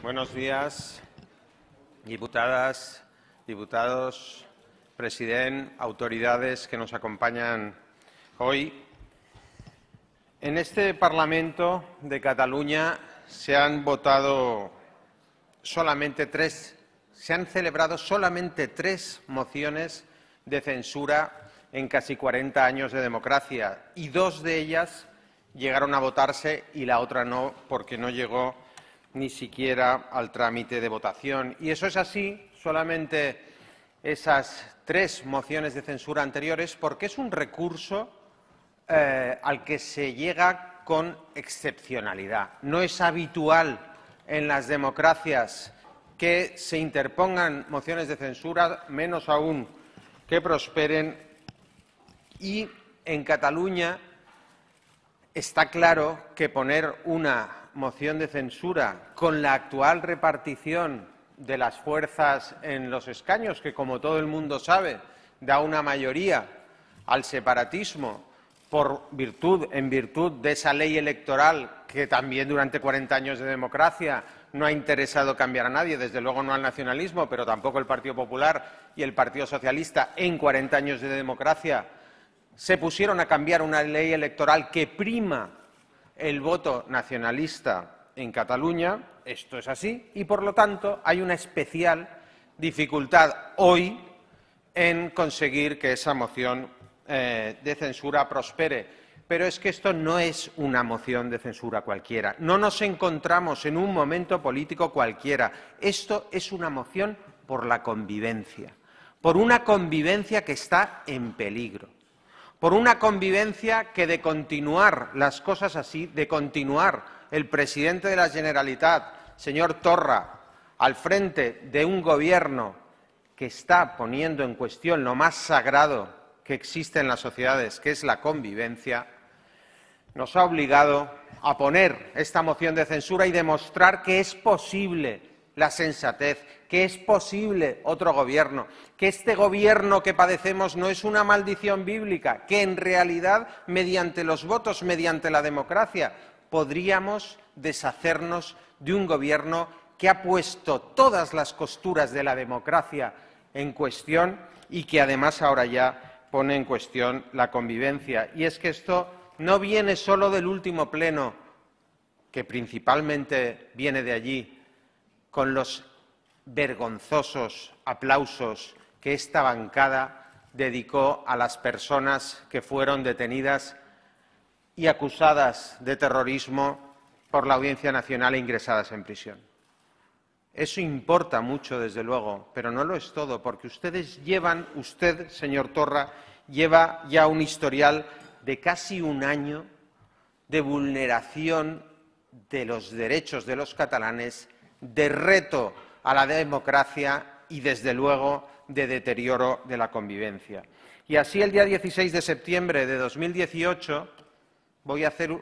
Buenos días, diputadas, diputados, presidente, autoridades que nos acompañan hoy. En este Parlamento de Cataluña se han votado solamente tres, se han celebrado solamente tres mociones de censura en casi 40 años de democracia y dos de ellas llegaron a votarse y la otra no porque no llegó ni siquiera al trámite de votación. Y eso es así, solamente esas tres mociones de censura anteriores, porque es un recurso eh, al que se llega con excepcionalidad. No es habitual en las democracias que se interpongan mociones de censura, menos aún que prosperen. Y en Cataluña está claro que poner una moción de censura con la actual repartición de las fuerzas en los escaños, que como todo el mundo sabe, da una mayoría al separatismo por virtud, en virtud de esa ley electoral que también durante 40 años de democracia no ha interesado cambiar a nadie, desde luego no al nacionalismo, pero tampoco el Partido Popular y el Partido Socialista en 40 años de democracia se pusieron a cambiar una ley electoral que prima el voto nacionalista en Cataluña, esto es así, y por lo tanto hay una especial dificultad hoy en conseguir que esa moción eh, de censura prospere. Pero es que esto no es una moción de censura cualquiera. No nos encontramos en un momento político cualquiera. Esto es una moción por la convivencia, por una convivencia que está en peligro por una convivencia que de continuar las cosas así, de continuar el presidente de la Generalitat, señor Torra, al frente de un gobierno que está poniendo en cuestión lo más sagrado que existe en las sociedades, que es la convivencia, nos ha obligado a poner esta moción de censura y demostrar que es posible la sensatez, que es posible otro gobierno, que este gobierno que padecemos no es una maldición bíblica, que en realidad, mediante los votos, mediante la democracia, podríamos deshacernos de un gobierno que ha puesto todas las costuras de la democracia en cuestión y que además ahora ya pone en cuestión la convivencia. Y es que esto no viene solo del último pleno, que principalmente viene de allí, con los vergonzosos aplausos que esta bancada dedicó a las personas que fueron detenidas y acusadas de terrorismo por la Audiencia Nacional e ingresadas en prisión. Eso importa mucho, desde luego, pero no lo es todo, porque ustedes llevan, usted, señor Torra, lleva ya un historial de casi un año de vulneración de los derechos de los catalanes de reto a la democracia y, desde luego, de deterioro de la convivencia. Y así, el día 16 de septiembre de 2018, voy a hacer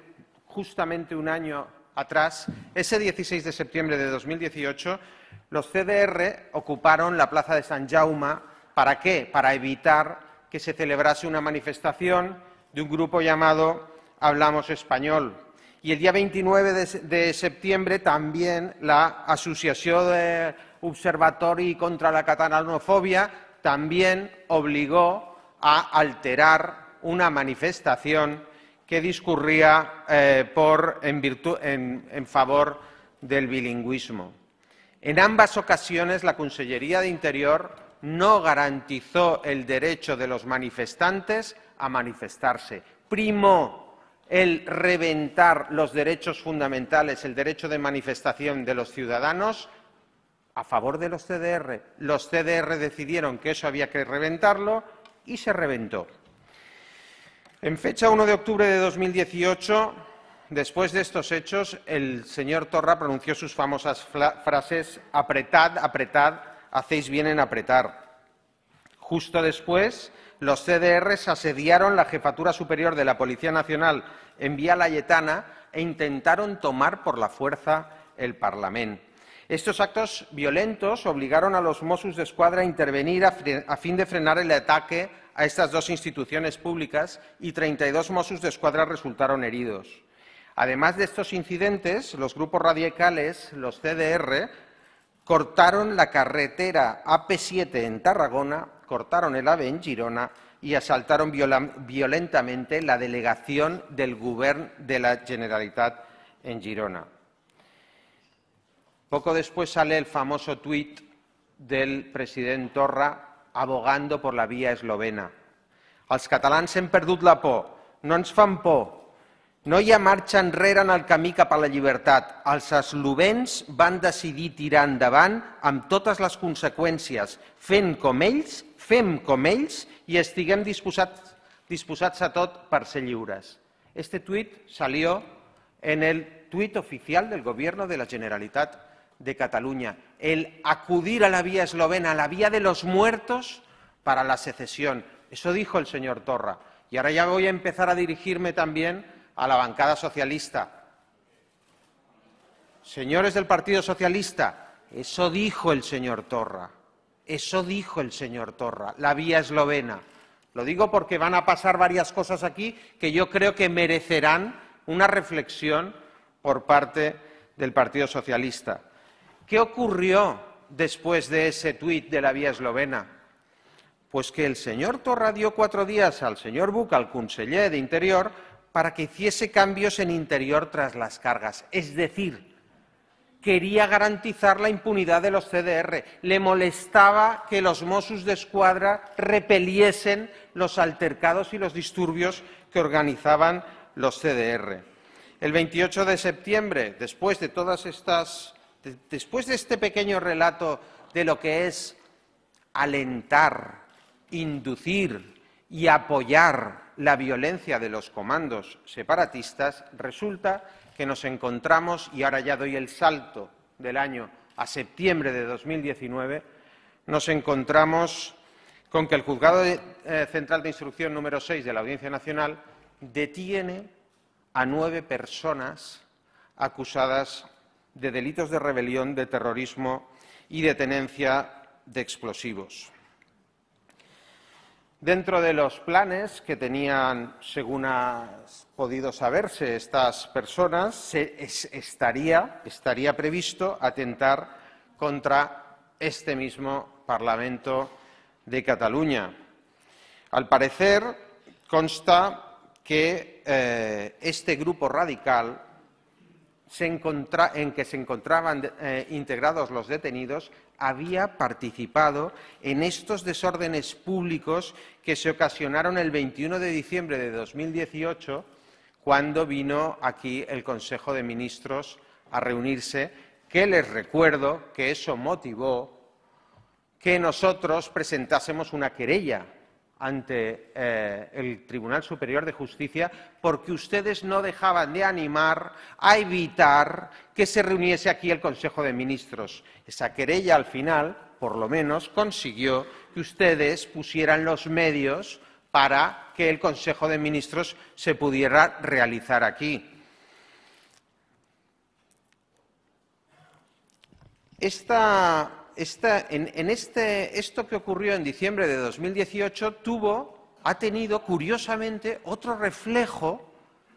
justamente un año atrás, ese 16 de septiembre de 2018, los CDR ocuparon la plaza de San Jaume. ¿Para qué? Para evitar que se celebrase una manifestación de un grupo llamado Hablamos Español, y el día 29 de, septiembre también la Asociación de Observatori contra la Catalanofobia también obligó a alterar una manifestación que discurría eh, en, en favor del bilingüismo. En ambas ocasiones la Consellería de Interior no garantizó el derecho de los manifestantes a manifestarse. Primo el reventar los derechos fundamentales, el derecho de manifestación de los ciudadanos a favor de los CDR. Los CDR decidieron que eso había que reventarlo y se reventó. En fecha 1 de octubre de 2018, después de estos hechos, el señor Torra pronunció sus famosas frases apretad, apretad, hacéis bien en apretar. Justo después, los CDR asediaron la Jefatura Superior de la Policía Nacional en Vía Layetana e intentaron tomar por la fuerza el Parlamento. Estos actos violentos obligaron a los Mossos de Escuadra a intervenir a, fin de frenar el ataque a estas dos instituciones públicas y 32 Mossos de Escuadra resultaron heridos. Además de estos incidentes, los grupos radicales, los CDR, cortaron la carretera AP7 en Tarragona, cortaron el AVE en Girona y asaltaron violentamente la delegación del Govern de la Generalitat en Girona. Poco después sale el famoso tuit del president Torra abogando por la via eslovena. Els catalans hem perdut la por, no ens fan por, no hi ha marxa enrere en el camí cap a la llibertat. Els eslovens van decidir tirar endavant amb totes les conseqüències, fent com ells fem com ells i estiguem disposats, disposats a tot per Este tuit salió en el tuit oficial del Gobierno de la Generalitat de Cataluña. El acudir a la vía eslovena, a la vía de los muertos para la secesión. Eso dijo el señor Torra. Y ahora ya voy a empezar a dirigirme también a la bancada socialista. Señores del Partido Socialista, eso dijo el señor Torra. Eso dijo el señor Torra, la vía eslovena. Lo digo porque van a pasar varias cosas aquí que yo creo que merecerán una reflexión por parte del Partido Socialista. ¿Qué ocurrió después de ese tuit de la vía eslovena? Pues que el señor Torra dio cuatro días al señor Buc, al conseller de Interior, para que hiciese cambios en Interior tras las cargas. Es decir, quería garantizar la impunidad de los CDR. Le molestaba que los Mossos de Escuadra repeliesen los altercados y los disturbios que organizaban los CDR. El 28 de septiembre, después de todas estas, después de este pequeño relato de lo que es alentar, inducir y apoyar la violencia de los comandos separatistas, resulta que nos encontramos, y ahora ya doy el salto del año a septiembre de 2019, nos encontramos con que el Juzgado eh, Central de Instrucción número 6 de la Audiencia Nacional detiene a nueve personas acusadas de delitos de rebelión, de terrorismo y de tenencia de explosivos. Dentro de los planes que tenían, según ha podido saberse, estas personas, se estaría, estaría previsto atentar contra este mismo Parlamento de Cataluña. Al parecer, consta que eh, este grupo radical en que se encontraban eh, integrados los detenidos había participado en estos desórdenes públicos que se ocasionaron el 21 de diciembre de 2018 cuando vino aquí el Consejo de Ministros a reunirse, que les recuerdo que eso motivó que nosotros presentásemos una querella ante eh, el Tribunal Superior de Justicia porque ustedes no dejaban de animar a evitar que se reuniese aquí el Consejo de Ministros. Esa querella, al final, por lo menos, consiguió que ustedes pusieran los medios para que el Consejo de Ministros se pudiera realizar aquí. Esta en, este, esto que ocurrió en diciembre de 2018 tuvo, ha tenido, curiosamente, otro reflejo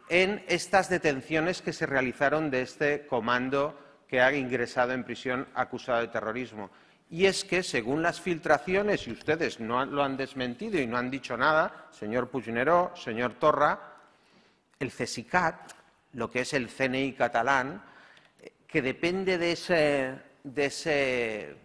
en estas detenciones que se realizaron de este comando que ha ingresado en prisión acusado de terrorismo. Y es que, según las filtraciones, y ustedes no lo han desmentido y no han dicho nada, señor Puigneró, señor Torra, el CESICAT, lo que es el CNI catalán, eh, que depende de ese, de ese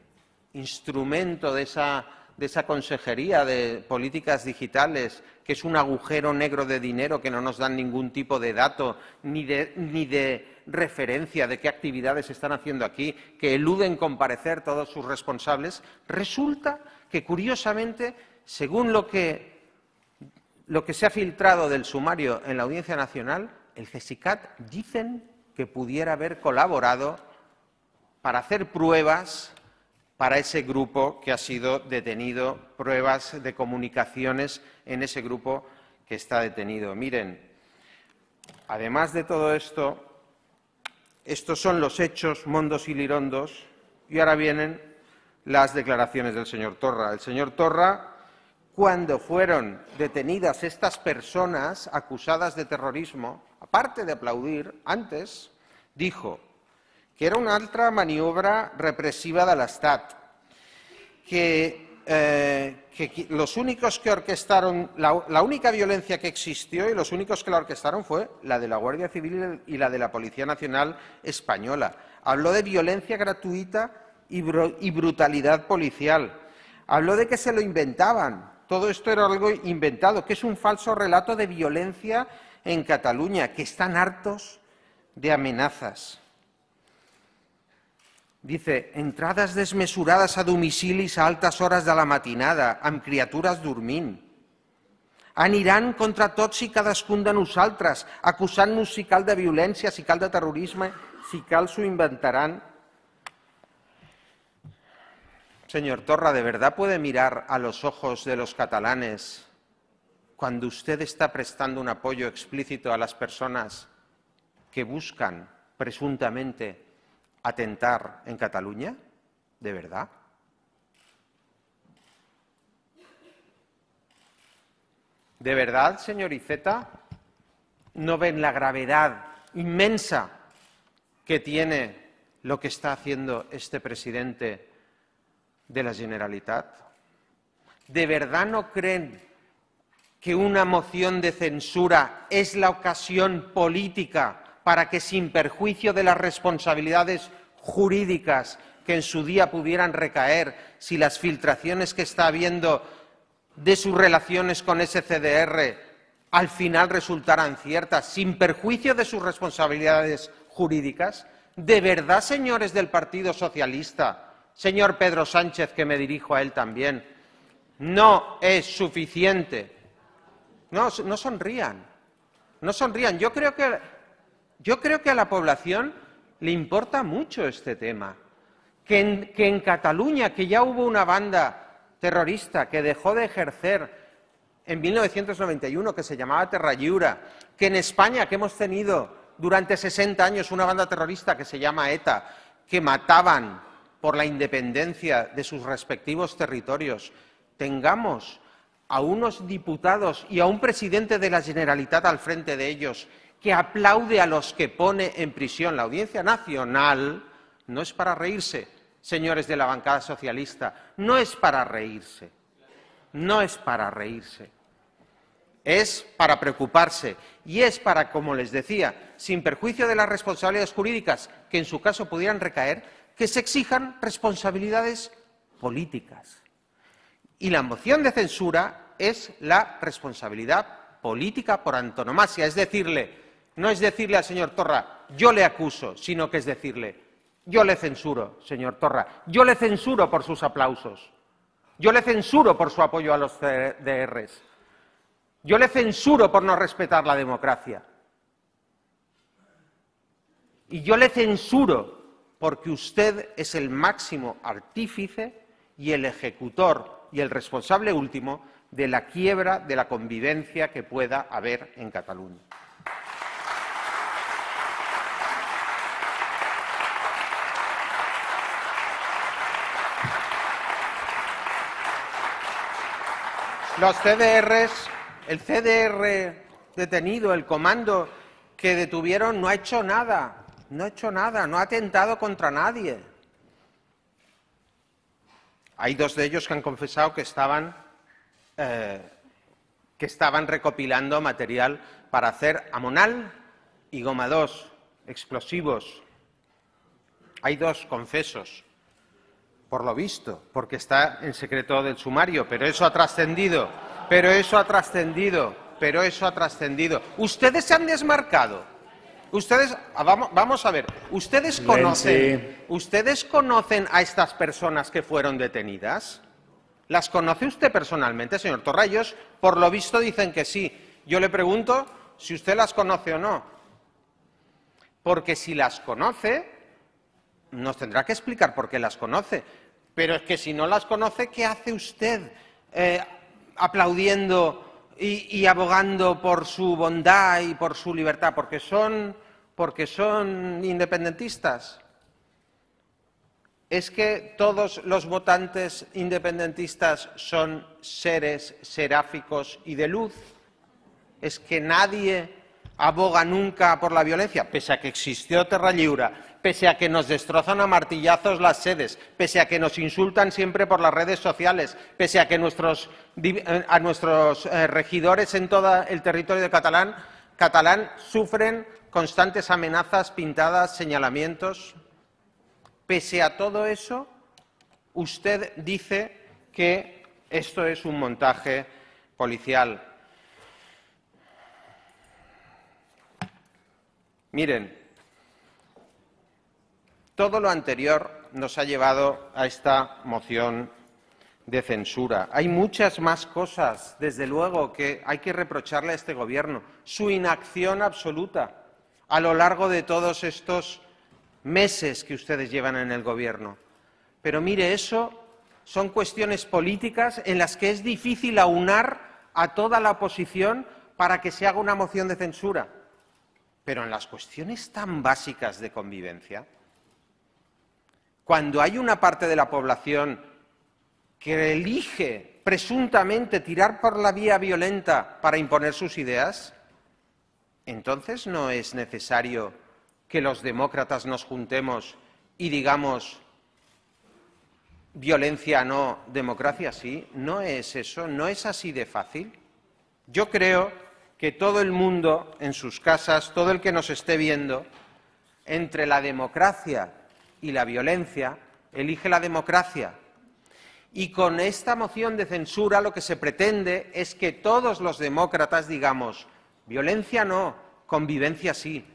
instrumento de esa, consejería de políticas digitales, que es un agujero negro de dinero que no nos dan ningún tipo de dato ni de, referencia de qué actividades se están haciendo aquí, que eluden comparecer todos sus responsables, resulta que, curiosamente, según lo que, lo que se ha filtrado del sumario en la Audiencia Nacional, el CESICAT dicen que pudiera haber colaborado para hacer pruebas para ese grupo que ha sido detenido, pruebas de comunicaciones en ese grupo que está detenido. Miren, además de todo esto, estos son los hechos mondos y lirondos y ahora vienen las declaraciones del señor Torra. El señor Torra, cuando fueron detenidas estas personas acusadas de terrorismo, aparte de aplaudir, antes dijo, que era una altra maniobra represiva de la que, eh, que, los únicos que orquestaron, la, única violencia que existió y los únicos que la orquestaron fue la de la Guardia Civil y la de la Policía Nacional Española. Habló de violencia gratuita y brutalidad policial. Habló de que se lo inventaban. Todo esto era algo inventado, que es un falso relato de violencia en Cataluña, que están hartos de amenazas. Dice, entradas desmesuradas a domicilis a altas horas de la matinada, criaturas criaturas dormint. Aniran contra tots y cada de nosaltres, acusant de violencia, si de terrorismo? si su inventarán. inventaran. Señor Torra, ¿de verdad puede mirar a los ojos de los catalanes cuando usted está prestando un apoyo explícito a las personas que buscan presuntamente atentar en Cataluña? ¿De verdad? ¿De verdad, señor Iceta, no ven la gravedad inmensa que tiene lo que está haciendo este presidente de la Generalitat? ¿De verdad no creen que una moción de censura es la ocasión política para que sin perjuicio de las responsabilidades jurídicas que en su día pudieran recaer si las filtraciones que está habiendo de sus relaciones con ese CDR al final resultaran ciertas, sin perjuicio de sus responsabilidades jurídicas? ¿De verdad, señores del Partido Socialista, señor Pedro Sánchez, que me dirijo a él también, no es suficiente? No, no sonrían, no sonrían. Yo creo que yo creo que a la población le importa mucho este tema. Que en, Cataluña, que ya hubo una banda terrorista que dejó de ejercer en 1991, que se llamaba Terra que en España, que hemos tenido durante 60 años una banda terrorista que se llama ETA, que mataban por la independencia de sus respectivos territorios, tengamos a unos diputados y a un presidente de la Generalitat al frente de ellos que aplaude a los que pone en prisión. La Audiencia Nacional no es para reírse, señores de la bancada socialista, no es para reírse, no es para reírse. Es para preocuparse y es para, como les decía, sin perjuicio de las responsabilidades jurídicas que en su caso pudieran recaer, que se exijan responsabilidades políticas. Y la moción de censura es la responsabilidad política por antonomasia, es decirle, no es decirle al señor Torra, yo le acuso, sino que es decirle, yo le censuro, señor Torra, yo le censuro por sus aplausos, yo le censuro por su apoyo a los DRs, yo le censuro por no respetar la democracia. Y yo le censuro porque usted es el máximo artífice y el ejecutor y el responsable último de la quiebra de la convivencia que pueda haber en Cataluña. Los CDRs, el CDR detenido, el comando que detuvieron no ha hecho nada, no ha hecho nada, no ha atentado contra nadie. Hay dos de ellos que han confesado que estaban, eh, que estaban recopilando material para hacer amonal y goma 2, explosivos. Hay dos confesos por lo visto, porque está en secreto del sumario, pero eso ha trascendido, pero eso ha trascendido, pero eso ha trascendido. Ustedes se han desmarcado. Ustedes, ah, vamos, a ver, ustedes conocen, ustedes conocen a estas personas que fueron detenidas. ¿Las conoce usted personalmente, señor Torrayos? Por lo visto dicen que sí. Yo le pregunto si usted las conoce o no. Porque si las conoce, nos tendrá que explicar por qué las conoce. Pero es que si no las conoce, ¿qué hace usted eh, aplaudiendo y, abogando por su bondad y por su libertad? Porque son, independentistas. Es que todos los votantes independentistas son seres seráficos y de luz. Es que nadie aboga nunca por la violencia, pese a que existió Terra Lliura pese a que nos destrozan a martillazos las sedes, pese a que nos insultan siempre por las redes sociales, pese a que nuestros, eh, a nuestros eh, regidores en todo el territorio de catalán, catalán sufren constantes amenazas pintadas, señalamientos. Pese a todo eso, usted dice que esto es un montaje policial. Miren, todo lo anterior nos ha llevado a esta moción de censura. Hay muchas más cosas, desde luego, que hay que reprocharle a este Gobierno. Su inacción absoluta a lo largo de todos estos meses que ustedes llevan en el Gobierno. Pero mire, eso son cuestiones políticas en las que es difícil aunar a toda la oposición para que se haga una moción de censura. Pero en las cuestiones tan básicas de convivencia, cuando hay una parte de la población que elige presuntamente tirar por la vía violenta para imponer sus ideas, entonces no es necesario que los demócratas nos juntemos y digamos violencia no, democracia sí. No es eso, no es así de fácil. Yo creo que todo el mundo en sus casas, todo el que nos esté viendo, entre la democracia y la violencia, elige la democracia. Y con esta moción de censura lo que se pretende es que todos los demócratas digamos, violencia no, convivencia sí.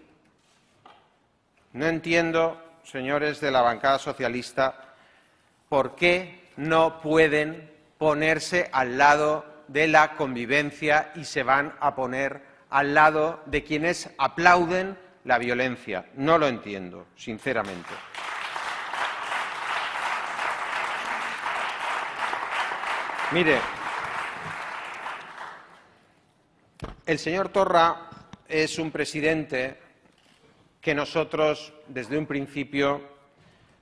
No entiendo, señores de la bancada socialista, por qué no pueden ponerse al lado de la convivencia y se van a poner al lado de quienes aplauden la violencia. No lo entiendo, sinceramente. Mire, el señor Torra es un presidente que nosotros desde un principio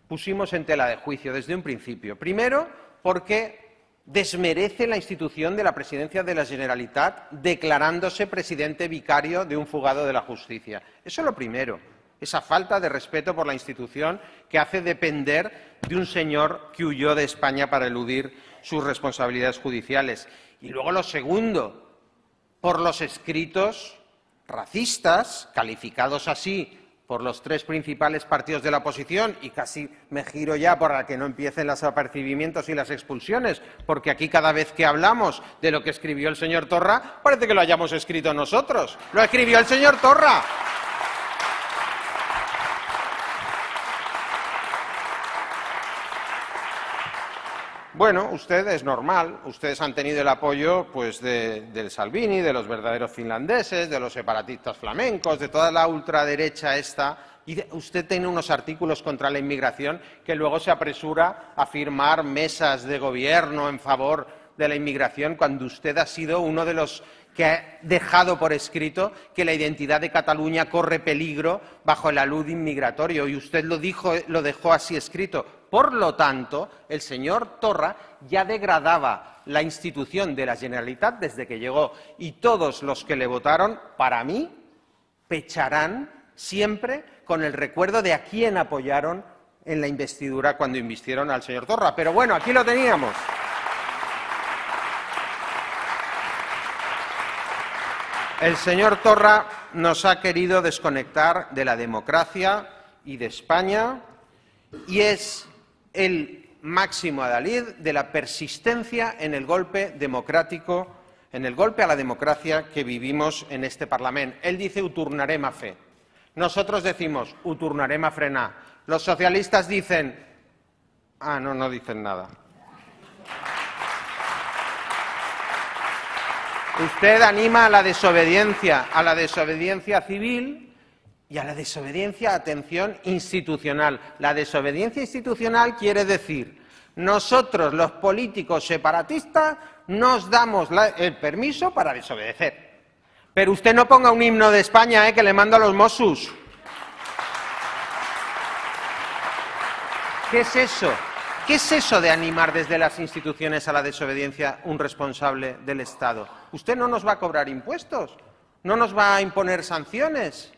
pusimos en tela de juicio, desde un principio. Primero, porque desmerece la institución de la presidencia de la Generalitat declarándose presidente vicario de un fugado de la justicia. Eso es lo primero esa falta de respeto por la institución que hace depender de un señor que huyó de España para eludir sus responsabilidades judiciales. Y luego lo segundo, por los escritos racistas, calificados así por los tres principales partidos de la oposición, y casi me giro ya para que no empiecen los apercibimientos y las expulsiones, porque aquí cada vez que hablamos de lo que escribió el señor Torra, parece que lo hayamos escrito nosotros. Lo escribió el señor Torra. Bueno, usted es normal, ustedes han tenido el apoyo pues, de, del Salvini, de los verdaderos finlandeses, de los separatistas flamencos, de toda la ultraderecha esta, y usted tiene unos artículos contra la inmigración que luego se apresura a firmar mesas de gobierno en favor de la inmigración cuando usted ha sido uno de los que ha dejado por escrito que la identidad de Cataluña corre peligro bajo el alud inmigratorio y usted lo dijo, lo dejó así escrito. Por lo tanto, el señor Torra ya degradaba la institución de la Generalitat desde que llegó y todos los que le votaron, para mí, pecharán siempre con el recuerdo de a quién apoyaron en la investidura cuando invistieron al señor Torra. Pero bueno, aquí lo teníamos. El señor Torra nos ha querido desconectar de la democracia y de España y es el máximo adalid de la persistencia en el golpe democrático, en el golpe a la democracia que vivimos en este Parlamento. Él dice «uturnarema fe. Nosotros decimos «uturnarema frena». Los socialistas dicen ah, no, no dicen nada. Usted anima a la desobediencia, a la desobediencia civil y a la desobediencia, atención, institucional. La desobediencia institucional quiere decir, nosotros los políticos separatistas nos damos el permiso para desobedecer. Pero usted no ponga un himno de España eh, que le mando a los Mossus. ¿Qué es eso? ¿Qué es eso de animar desde las instituciones a la desobediencia un responsable del Estado? Usted no nos va a cobrar impuestos, no nos va a imponer sanciones,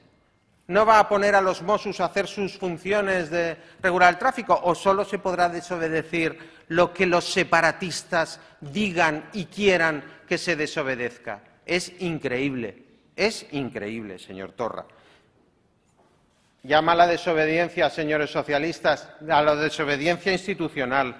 no va a poner a los Mossos a hacer sus funciones de regular el tráfico o solo se podrá desobedecer lo que los separatistas digan y quieran que se desobedezca. Es increíble, es increíble, señor Torra. Llama a la desobediencia, señores socialistas, a la desobediencia institucional.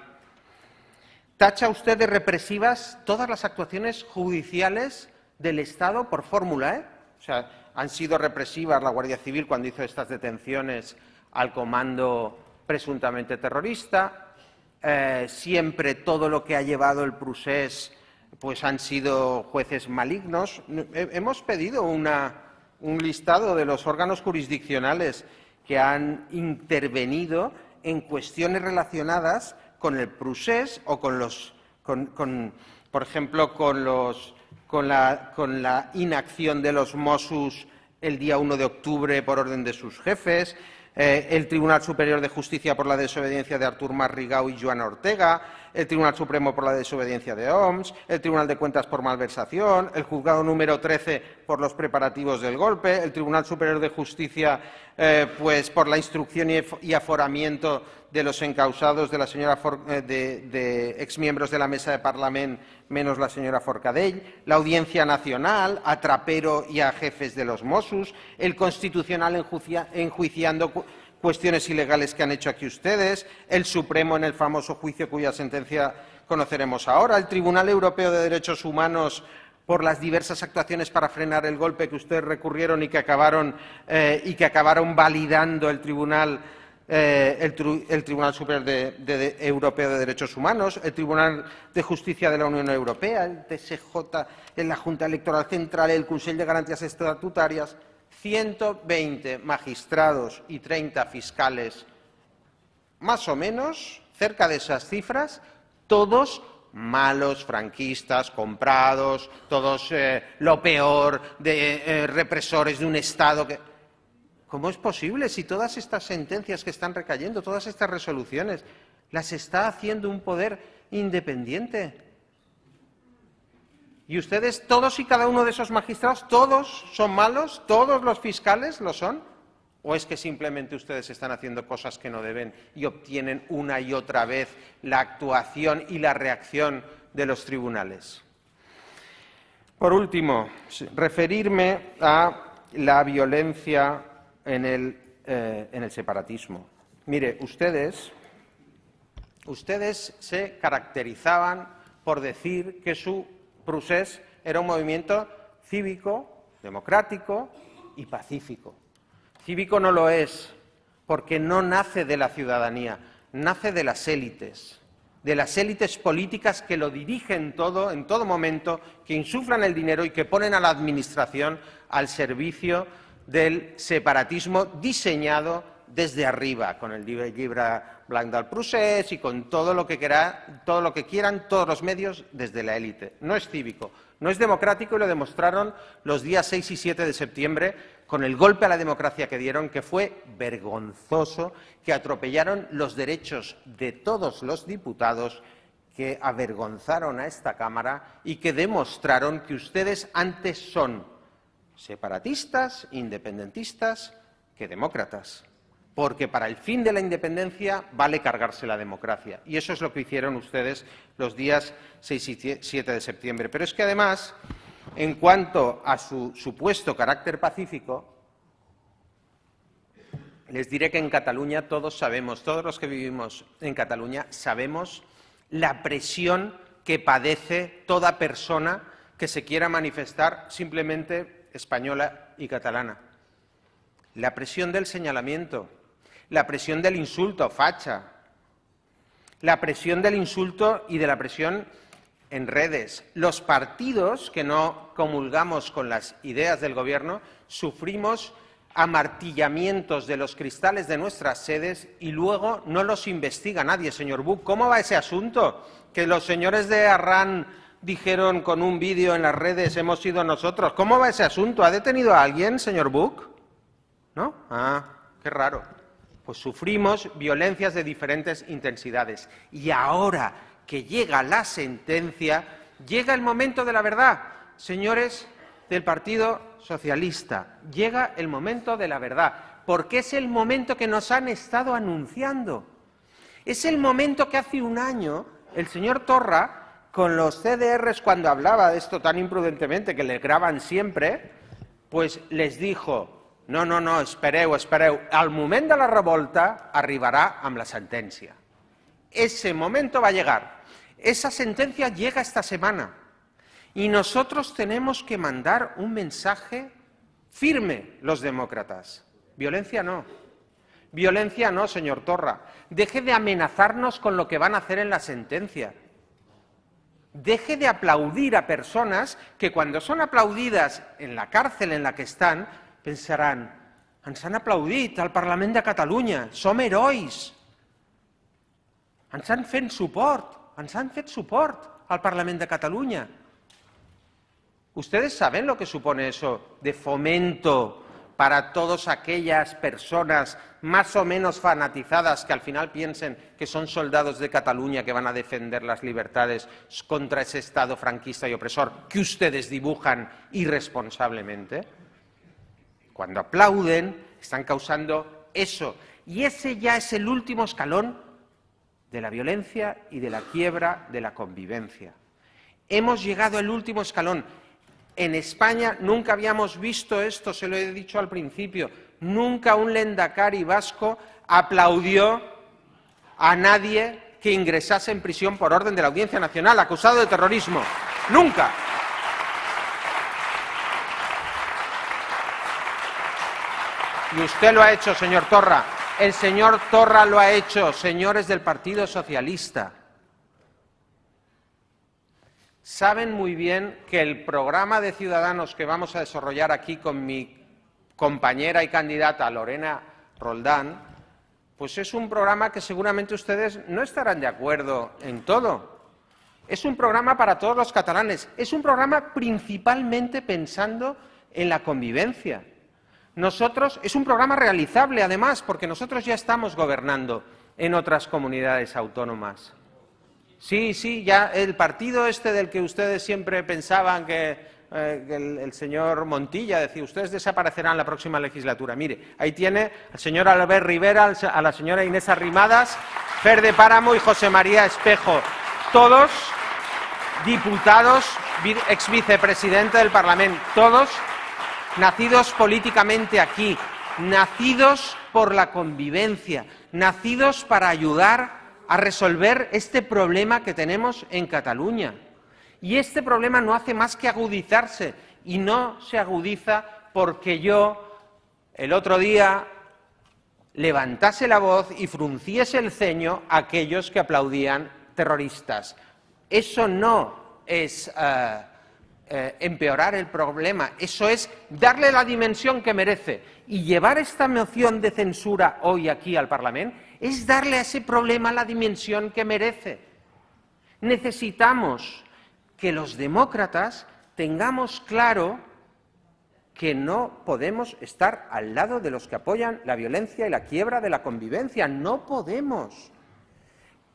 Tacha usted de represivas todas las actuaciones judiciales del Estado por fórmula, ¿eh? O sea, han sido represivas la Guardia Civil cuando hizo estas detenciones al comando presuntamente terrorista. Eh, siempre todo lo que ha llevado el Prusés pues han sido jueces malignos. Hemos pedido un listado de los órganos jurisdiccionales que han intervenido en cuestiones relacionadas con el procés o con los, con, por ejemplo, con, los, la, con, la, inacción de los Mossos el día 1 de octubre por orden de sus jefes, eh, el Tribunal Superior de Justicia por la desobediencia de Artur Marrigau y Joana Ortega, el Tribunal Supremo por la desobediencia de OMS, el Tribunal de Cuentas por malversación, el Juzgado número 13 por los preparativos del golpe, el Tribunal Superior de Justicia eh, pues por la instrucción y aforamiento de los encausados de la señora eh, de, de exmiembros de la mesa de Parlamento, menos la señora Forcadell, la Audiencia Nacional, a Trapero y a jefes de los Mossos, el Constitucional enjuiciando cuestiones ilegales que han hecho aquí ustedes, el Supremo en el famoso juicio cuya sentencia conoceremos ahora, el Tribunal Europeo de Derechos Humanos por las diversas actuaciones para frenar el golpe que ustedes recurrieron y que acabaron, eh, y que acabaron validando el Tribunal, eh, Superior Europeo de Derechos Humanos, el Tribunal de Justicia de la Unión Europea, el TSJ en la Junta Electoral Central, el Consejo de Garantías Estatutarias. 120 magistrados y 30 fiscales, más o menos, cerca de esas cifras, todos malos, franquistas, comprados, todos eh, lo peor de eh, represores de un Estado que... ¿Cómo es posible si todas estas sentencias que están recayendo, todas estas resoluciones, las está haciendo un poder independiente? Y ustedes, todos y cada uno de esos magistrados, todos son malos, todos los fiscales lo son. ¿O es que simplemente ustedes están haciendo cosas que no deben y obtienen una y otra vez la actuación y la reacción de los tribunales? Por último, referirme a la violencia en el, eh, en el separatismo. Mire, ustedes, ustedes se caracterizaban por decir que su Prusés era un movimiento cívico, democrático y pacífico. Cívico no lo es, porque no nace de la ciudadanía, nace de las élites, de las élites políticas que lo dirigen todo, en todo momento, que insuflan el dinero y que ponen a la administración al servicio del separatismo diseñado desde arriba, con el libra Libra blanc del y con todo lo, que todo lo que quieran todos los medios desde la élite. No es cívico, no es democrático y lo demostraron los días 6 y 7 de septiembre con el golpe a la democracia que dieron, que fue vergonzoso, que atropellaron los derechos de todos los diputados, que avergonzaron a esta Cámara y que demostraron que ustedes antes son separatistas, independentistas, que demócratas porque para el fin de la independencia vale cargarse la democracia. Y eso es lo que hicieron ustedes los días 6 y 7 de septiembre. Pero es que además, en cuanto a su supuesto carácter pacífico, les diré que en Cataluña todos sabemos, todos los que vivimos en Cataluña sabemos la presión que padece toda persona que se quiera manifestar simplemente española y catalana. La presión del señalamiento, la presión del insulto, facha, la presión del insulto y de la presión en redes. Los partidos que no comulgamos con las ideas del Gobierno sufrimos amartillamientos de los cristales de nuestras sedes y luego no los investiga nadie, señor Buch. ¿Cómo va ese asunto? Que los señores de Arran dijeron con un vídeo en las redes hemos sido nosotros. ¿Cómo va ese asunto? ¿Ha detenido a alguien, señor Buch? ¿No? Ah, qué raro pues sufrimos violencias de diferentes intensidades. Y ahora que llega la sentencia, llega el momento de la verdad. Señores del Partido Socialista, llega el momento de la verdad, porque es el momento que nos han estado anunciando. Es el momento que hace un año el señor Torra, con los CDRs, cuando hablaba de esto tan imprudentemente que le graban siempre, pues les dijo, no, no, no, espereu, espereu. Al momento de la revolta arribará amb la sentencia. Ese momento va a llegar. Esa sentencia llega esta semana. Y nosotros tenemos que mandar un mensaje firme, los demócratas. Violencia no. Violencia no, señor Torra. Deje de amenazarnos con lo que van a hacer en la sentencia. Deje de aplaudir a personas que cuando son aplaudidas en la cárcel en la que están, pensarán, han aplaudido al Parlamento de Cataluña, som herois. han fet suport, suport al Parlamento de Cataluña. Ustedes saben lo que supone eso de fomento para todas aquellas personas más o menos fanatizadas que al final piensen que son soldados de Cataluña que van a defender las libertades contra ese Estado franquista y opresor que ustedes dibujan irresponsablemente. Cuando aplauden, están causando eso. Y ese ya es el último escalón de la violencia y de la quiebra de la convivencia. Hemos llegado al último escalón. En España nunca habíamos visto esto, se lo he dicho al principio. Nunca un lendacari vasco aplaudió a nadie que ingresase en prisión por orden de la Audiencia Nacional acusado de terrorismo. Nunca. Y usted lo ha hecho, señor Torra. El señor Torra lo ha hecho, señores del Partido Socialista. Saben muy bien que el programa de Ciudadanos que vamos a desarrollar aquí con mi compañera y candidata Lorena Roldán, pues es un programa que seguramente ustedes no estarán de acuerdo en todo. Es un programa para todos los catalanes. Es un programa principalmente pensando en la convivencia. Nosotros, es un programa realizable además, porque nosotros ya estamos gobernando en otras comunidades autónomas. Sí, sí, ya el partido este del que ustedes siempre pensaban que, eh, el, señor Montilla decía, ustedes desaparecerán la próxima legislatura. Mire, ahí tiene al señor Albert Rivera, a la señora Inés Arrimadas, Fer de Páramo y José María Espejo, todos diputados, ex vicepresidente del Parlamento, todos nacidos políticamente aquí, nacidos por la convivencia, nacidos para ayudar a resolver este problema que tenemos en Cataluña. Y este problema no hace más que agudizarse y no se agudiza porque yo el otro día levantase la voz y frunciese el ceño a aquellos que aplaudían terroristas. Eso no es eh, eh, empeorar el problema, eso es darle la dimensión que merece. Y llevar esta moción de censura hoy aquí al Parlamento es darle a ese problema la dimensión que merece. Necesitamos que los demócratas tengamos claro que no podemos estar al lado de los que apoyan la violencia y la quiebra de la convivencia. No podemos.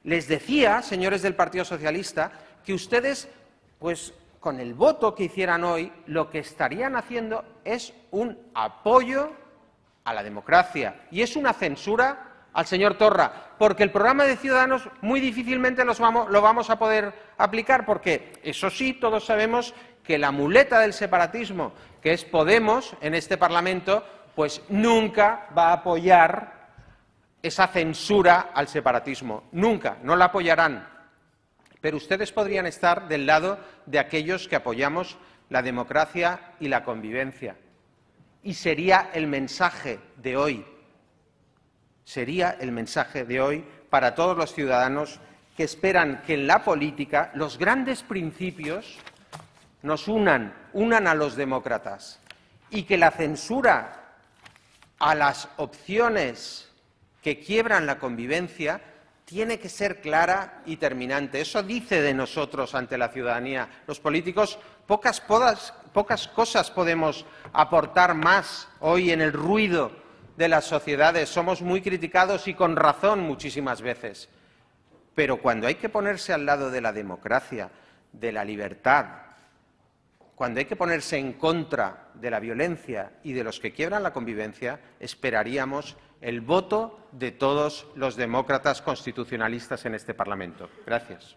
Les decía, señores del Partido Socialista, que ustedes pues con el voto que hicieran hoy, lo que estarían haciendo es un apoyo a la democracia y es una censura al señor Torra, porque el programa de Ciudadanos muy difícilmente vamos, lo vamos a poder aplicar, porque eso sí, todos sabemos que la muleta del separatismo, que es Podemos en este Parlamento, pues nunca va a apoyar esa censura al separatismo, nunca, no la apoyarán pero ustedes podrían estar del lado de aquellos que apoyamos la democracia y la convivencia. Y sería el mensaje de hoy, sería el mensaje de hoy para todos los ciudadanos que esperan que en la política los grandes principios nos unan, unan a los demócratas y que la censura a las opciones que quiebran la convivencia tiene que ser clara y terminante. Eso dice de nosotros ante la ciudadanía. Los políticos pocas, cosas podemos aportar más hoy en el ruido de las sociedades. Somos muy criticados y con razón muchísimas veces. Pero cuando hay que ponerse al lado de la democracia, de la libertad, cuando hay que ponerse en contra de la violencia y de los que quiebran la convivencia, esperaríamos el voto de todos los demócratas constitucionalistas en este Parlamento. Gracias.